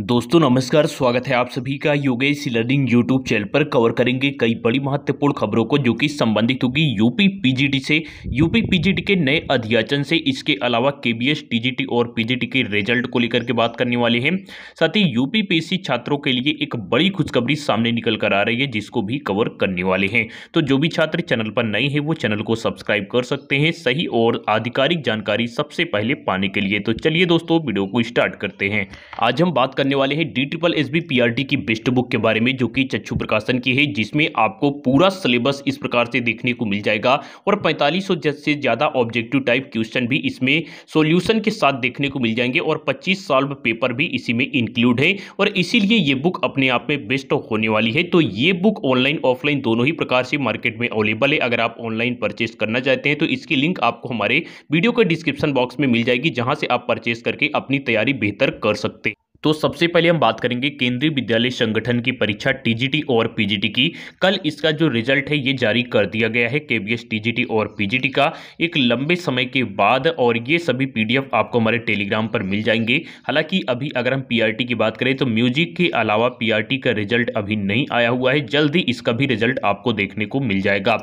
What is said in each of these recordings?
दोस्तों नमस्कार स्वागत है आप सभी का योगेश लर्निंग यूट्यूब चैनल पर कवर करेंगे कई बड़ी महत्वपूर्ण खबरों को जो कि संबंधित होगी यूपी पीजीटी से यूपी पीजीटी के नए अध्याचन से इसके अलावा केबीएस टीजीटी और पीजीटी के रिजल्ट को लेकर के बात करने वाले हैं साथ ही यूपी पीएससी छात्रों के लिए एक बड़ी खुशखबरी सामने निकल कर आ रही है जिसको भी कवर करने वाले हैं तो जो भी छात्र चैनल पर नए हैं वो चैनल को सब्सक्राइब कर सकते हैं सही और आधिकारिक जानकारी सबसे पहले पाने के लिए तो चलिए दोस्तों वीडियो को स्टार्ट करते हैं आज हम बात करने करने वाले हैं D triple S B P R T की बेस्ट बुक के बारे में जो कि चच्छू प्रकाशन की है जिसमें आपको पूरा सिलेबस इस प्रकार से देखने को मिल जाएगा और पैंतालीस से ज़्यादा ऑब्जेक्टिव टाइप क्वेश्चन भी इसमें सोल्यूशन के साथ देखने को मिल जाएंगे और पच्चीस सॉल्व पेपर भी इसी में इंक्लूड है और इसीलिए ये बुक अपने आप में बेस्ट होने वाली है तो ये बुक ऑनलाइन ऑफलाइन दोनों ही प्रकार से मार्केट में अवेलेबल है अगर आप ऑनलाइन परचेस करना चाहते हैं तो इसकी लिंक आपको हमारे वीडियो के डिस्क्रिप्शन बॉक्स में मिल जाएगी जहां से आप परचेस करके अपनी तैयारी बेहतर कर सकते हैं तो सबसे पहले हम बात करेंगे केंद्रीय विद्यालय संगठन की परीक्षा टीजीटी और पीजीटी की कल इसका जो रिजल्ट है ये जारी कर दिया गया है केबीएस टीजीटी और पीजीटी का एक लंबे समय के बाद और ये सभी पीडीएफ आपको हमारे टेलीग्राम पर मिल जाएंगे हालांकि अभी अगर हम पीआरटी की बात करें तो म्यूजिक के अलावा पी का रिजल्ट अभी नहीं आया हुआ है जल्द ही इसका भी रिजल्ट आपको देखने को मिल जाएगा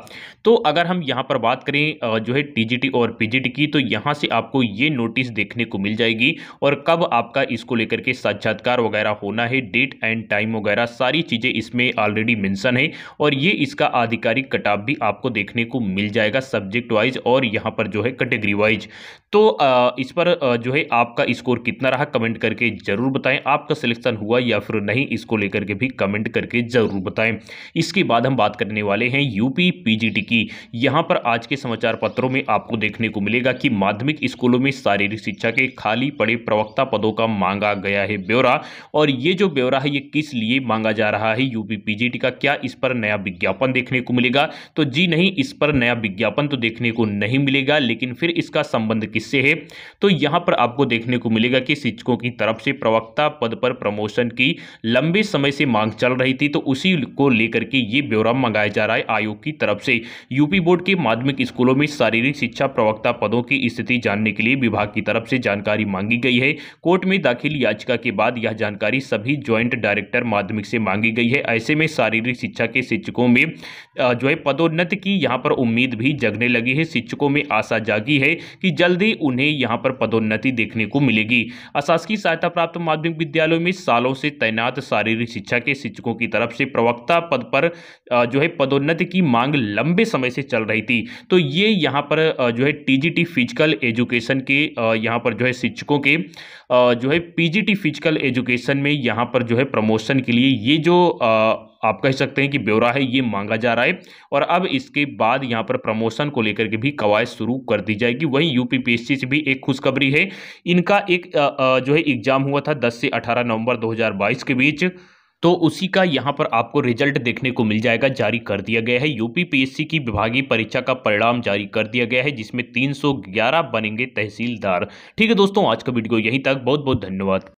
तो अगर हम यहाँ पर बात करें जो है टी और पी की तो यहाँ से आपको ये नोटिस देखने को मिल जाएगी और कब आपका इसको लेकर के साक्षात्कार वगैरह होना है डेट एंड टाइम वगैरह सारी चीज़ें इसमें ऑलरेडी मेंशन है और ये इसका आधिकारिक कटाप भी आपको देखने को मिल जाएगा सब्जेक्ट वाइज और यहाँ पर जो है कैटेगरी वाइज तो इस पर जो है आपका स्कोर कितना रहा कमेंट करके ज़रूर बताएं आपका सिलेक्शन हुआ या फिर नहीं इसको लेकर के भी कमेंट करके ज़रूर बताएं इसके बाद हम बात करने वाले हैं यूपी पी की यहाँ पर आज के समाचार पत्रों में आपको देखने को मिलेगा कि माध्यमिक स्कूलों में शारीरिक शिक्षा के खाली पड़े प्रवक्ता पदों का मांगा गया है है ब्यौरा और ये जो ब्यौरा है ये किस लिए मांगा जा रहा है यूपी पीजीटी का क्या इस पर नया विज्ञापन देखने को मिलेगा तो जी नहीं इस पर नया विज्ञापन तो देखने को नहीं मिलेगा लेकिन फिर इसका संबंध किससे है तो यहाँ पर आपको देखने को मिलेगा कि शिक्षकों की तरफ से प्रवक्ता पद पर प्रमोशन की लंबे समय से मांग चल रही थी तो उसी को लेकर के ये ब्यौरा मंगाया जा रहा है आयोग की तरफ से यूपी बोर्ड के माध्यमिक स्कूलों में शारीरिक शिक्षा प्रवक्ता पदों की स्थिति जानने के लिए विभाग की तरफ से जानकारी मांगी गई है कोर्ट में दाखिल याचिका के बाद यह जानकारी सभी ज्वाइंट डायरेक्टर माध्यमिक से मांगी गई है ऐसे में शारीरिक शिक्षा के शिक्षकों में जो है पदोन्नति की यहाँ पर उम्मीद भी जगने लगी है शिक्षकों में आशा जागी है कि जल्द ही उन्हें यहाँ पर पदोन्नति देखने को मिलेगी अशासकीय सहायता प्राप्त माध्यमिक विद्यालयों में सालों से तैनात शारीरिक शिक्षा के शिक्षकों की तरफ से प्रवक्ता पद पर जो है पदोन्नति की मांग लंबे समय से चल रही थी तो ये यहाँ पर जो है टीजीटी फिजिकल एजुकेशन के यहाँ पर जो है शिक्षकों के जो है पीजीटी फिजिकल फिजिकल एजुकेशन में यहाँ पर जो है प्रमोशन के लिए ये जो आप कह सकते हैं कि ब्यौरा है ये मांगा जा रहा है और अब इसके बाद यहाँ पर प्रमोशन को लेकर के भी कवायद शुरू कर दी जाएगी वहीं यूपीपीएससी से भी एक खुशखबरी है इनका एक जो है एग्ज़ाम हुआ था दस से अठारह नवंबर दो के बीच तो उसी का यहाँ पर आपको रिजल्ट देखने को मिल जाएगा जारी कर दिया गया है यूपीपीएससी की विभागीय परीक्षा का परिणाम जारी कर दिया गया है जिसमें 311 बनेंगे तहसीलदार ठीक है दोस्तों आज का वीडियो यहीं तक बहुत बहुत धन्यवाद